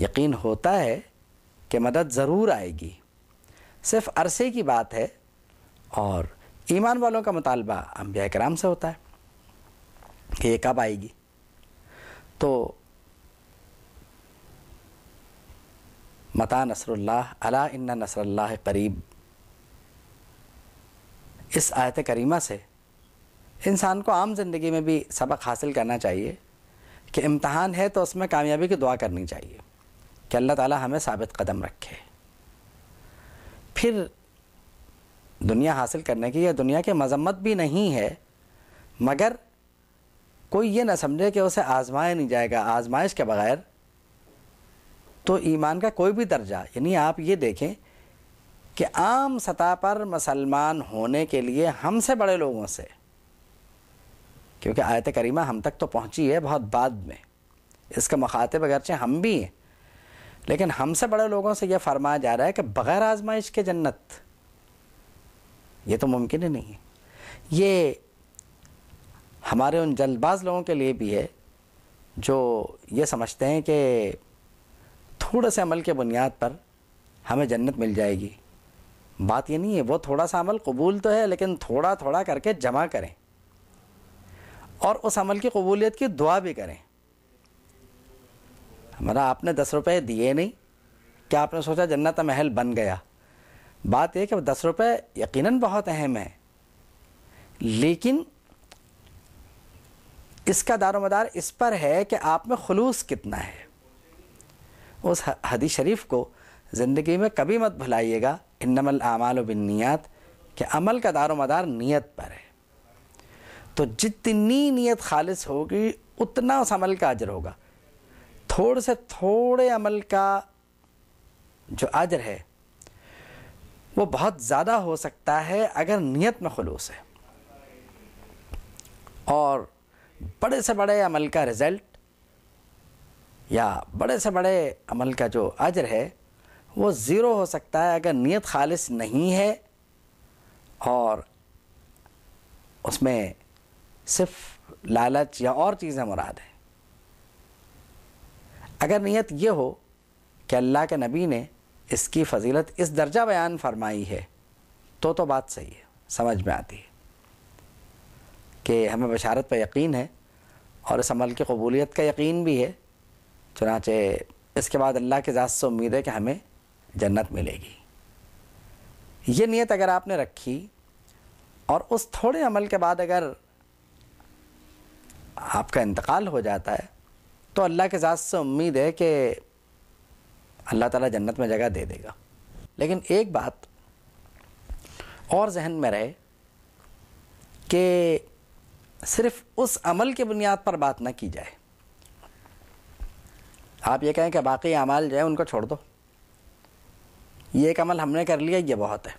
यकीन होता है कि मदद ज़रूर आएगी सिर्फ अरसे की बात है और ईमान वालों का मुतालबा अम्बिया कराम से होता है कि ये कब आएगी तो मता नसरुल्लाह अला इन्ना नसरुल्लाह करीब इस आयत करीमा से इंसान को आम ज़िंदगी में भी सबक हासिल करना चाहिए कि इम्तहान है तो उसमें कामयाबी की दुआ करनी चाहिए कि अल्लाह ताला हमें साबित कदम रखे फिर दुनिया हासिल करने की या दुनिया की मजम्मत भी नहीं है मगर कोई ये ना समझे कि उसे आजमाया नहीं जाएगा आजमाइश के बग़ैर तो ईमान का कोई भी दर्जा यानी आप ये देखें कि आम सतह पर मुसलमान होने के लिए हमसे बड़े लोगों से क्योंकि आयत करीमा हम तक तो पहुंची है बहुत बाद में इसका मखातब अगरचे हम भी हैं लेकिन हमसे बड़े लोगों से यह फरमाया जा रहा है कि बग़ैर आजमाइश के जन्नत ये तो मुमकिन ही नहीं है ये हमारे उन जल्दबाज लोगों के लिए भी है जो ये समझते हैं कि थोड़े से अमल के बुनियाद पर हमें जन्नत मिल जाएगी बात ये नहीं है वो थोड़ा सा अमल कबूल तो है लेकिन थोड़ा थोड़ा करके जमा करें और उस अमल की कबूलियत की दुआ भी करें हमारा आपने दस रुपये दिए नहीं क्या आपने सोचा जन्नत महल बन गया बात यह कि दस रुपये यकीन बहुत अहम है लेकिन इसका दारोमदार इस पर है कि आप में खलूस कितना है उस हदी शरीफ को ज़िंदगी में कभी मत भुलाइएगा इनमल आमाल बिनियात के अमल का दारोमदार नीयत पर है तो जितनी नीयत खालिश होगी उतना उस अमल का अजर होगा थोड़े से थोड़े अमल का जो अजर है वो बहुत ज़्यादा हो सकता है अगर नियत में खलूस है और बड़े से बड़े अमल का रिज़ल्ट या बड़े से बड़े अमल का जो अजर है वो ज़ीरो हो सकता है अगर नियत खालिस नहीं है और उसमें सिर्फ लालच या और चीज़ें मुराद हैं अगर नीयत ये हो कि अल्लाह के नबी ने इसकी फजीलत इस दर्जा बयान फरमाई है तो तो बात सही है समझ में आती है कि हमें बशारत पर यकीन है और इस अमल की कबूलियत का यकीन भी है चुनाचे इसके बाद अल्लाह के ज़ात से उम्मीद है कि हमें जन्नत मिलेगी ये नीयत अगर आपने रखी और उस थोड़े अमल के बाद अगर आपका इंतकाल हो जाता है तो अल्लाह के साथ से उम्मीद है कि अल्लाह ताला जन्नत में जगह दे देगा लेकिन एक बात और जहन में रहे कि सिर्फ उस अमल के बुनियाद पर बात ना की जाए आप ये कहें कि बाकी अमल जो है उनको छोड़ दो ये एक अमल हमने कर लिया ये बहुत है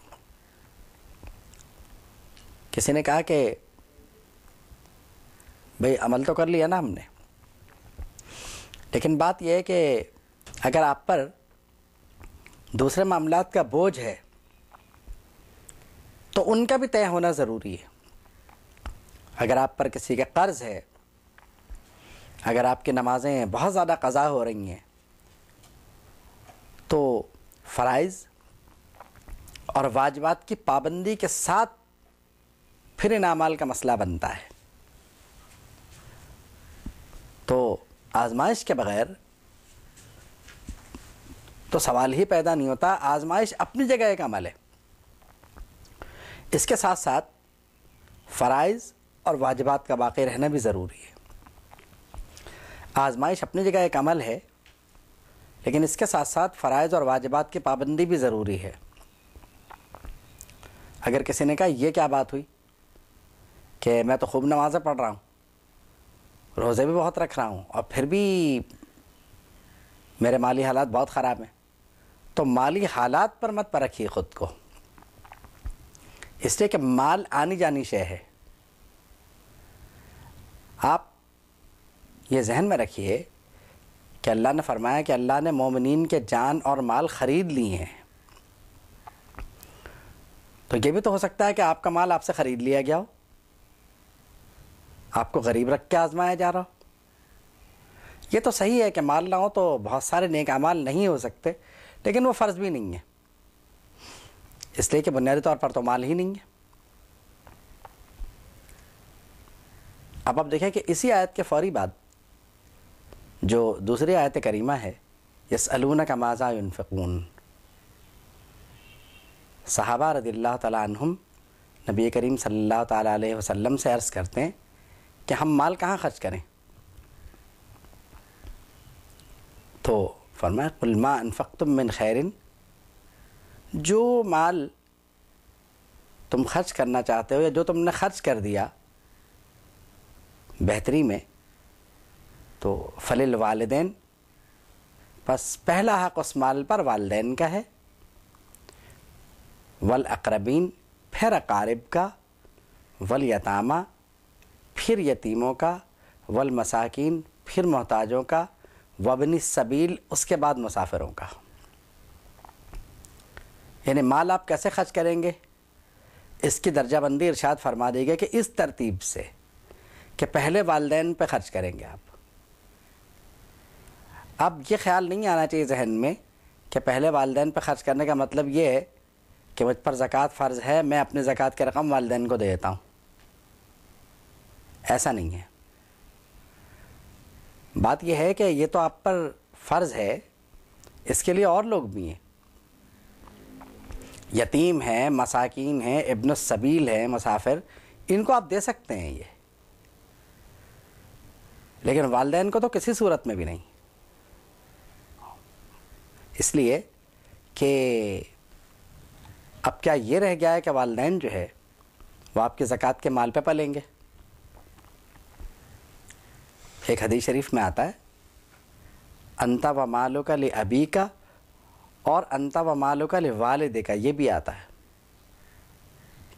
किसी ने कहा कि भाई अमल तो कर लिया ना हमने लेकिन बात यह है कि अगर आप पर दूसरे मामला का बोझ है तो उनका भी तय होना ज़रूरी है अगर आप पर किसी का कर्ज़ है अगर आपकी नमाज़ें बहुत ज़्यादा कज़ा हो रही हैं तो फ़रज़ और वाजबात की पाबंदी के साथ फिर इनामाल का मसला बनता है तो आजमाइश के बगैर तो सवाल ही पैदा नहीं होता आजमाइश अपनी जगह एक अमल है इसके साथ साथ फ़राइज़ और वाजबात का बाकी रहना भी ज़रूरी है आजमाइश अपनी जगह एक अमल है लेकिन इसके साथ साथ फ़राइज़ और वाजबात की पाबंदी भी ज़रूरी है अगर किसी ने कहा यह क्या बात हुई कि मैं तो खूब नमाज़ें पढ़ रहा हूँ रोज़े भी बहुत रख रहा हूँ और फिर भी मेरे माली हालात बहुत ख़राब हैं तो माली हालात पर मत परखिए ख़ुद को इसलिए कि माल आनी जानी शय है आप ये जहन में रखिए कि अल्लाह ने फरमाया कि अल्लाह ने मोमिन के जान और माल ख़रीद लिए हैं तो ये भी तो हो सकता है कि आपका माल आपसे ख़रीद लिया गया हो आपको गरीब रख के आजमाया जा रहा ये तो सही है कि माल ना हो तो बहुत सारे नेक अमाल नहीं हो सकते लेकिन वो फ़र्ज़ भी नहीं है इसलिए कि बुनियादी तौर पर तो माल ही नहीं है अब आप देखें कि इसी आयत के फौरी बाद जो दूसरी आयत करीमा है यस अलून का माजा यूनफकून साहबा रदील्ला तुम नबी करीम सल्ला तसल्म से अर्ज़ करते हैं कि हम माल कहाँ खर्च करें तो फरमाया कुलमा मिन खैरिन जो माल तुम खर्च करना चाहते हो या जो तुमने खर्च कर दिया बेहतरी में तो फलिल वालदेन बस पहला हक उस माल पर वालदेन का है वल अकरबीन फिर अकारब का वल यतामा फिर यतीमों का वल मसाकिन फिर मोहताजों का वबनी सबील उसके बाद मुसाफिरों का यानी माल आप कैसे खर्च करेंगे इसकी दर्जाबंदी इरशाद फरमा दी गई कि इस तरतीब से कि पहले वालदेन पे ख़र्च करेंगे आप अब ये ख्याल नहीं आना चाहिए जहन में कि पहले वालदेन पे ख़र्च करने का मतलब ये है कि मुझ पर ज़क़़त फ़र्ज़ है मैं अपने ज़क़़त की रकम वालदेन को दे देता हूँ ऐसा नहीं है बात यह है कि ये तो आप पर फ़र्ज़ है इसके लिए और लोग भी हैं यतीम हैं मसाकिन हैं इब्न सबील हैं मुसाफिर इनको आप दे सकते हैं ये लेकिन वालदेन को तो किसी सूरत में भी नहीं इसलिए कि अब क्या ये रह गया है कि वालदेन जो है वो आपके ज़क़़त के माल पे पलेंगे एक हदीस शरीफ में आता है अंता व मालो का ले अबी का और अंता व मालो का ले वालदे का ये भी आता है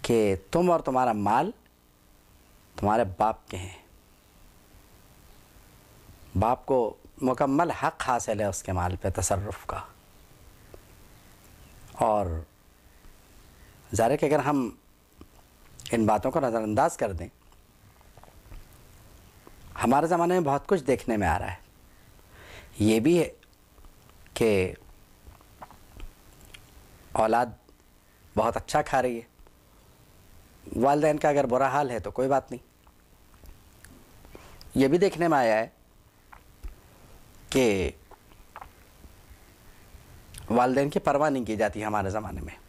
कि तुम और तुम्हारा माल तुम्हारे बाप के हैं बाप को मुकम्मल हक हासिल है उसके माल पे तसरफ का और ज़ाहिर कि अगर हम इन बातों को नज़रअंदाज कर दें हमारे ज़माने में बहुत कुछ देखने में आ रहा है ये भी है कि औलाद बहुत अच्छा खा रही है वालदेन का अगर बुरा हाल है तो कोई बात नहीं ये भी देखने में आया है कि वालदेन की परवाह नहीं की जाती हमारे ज़माने में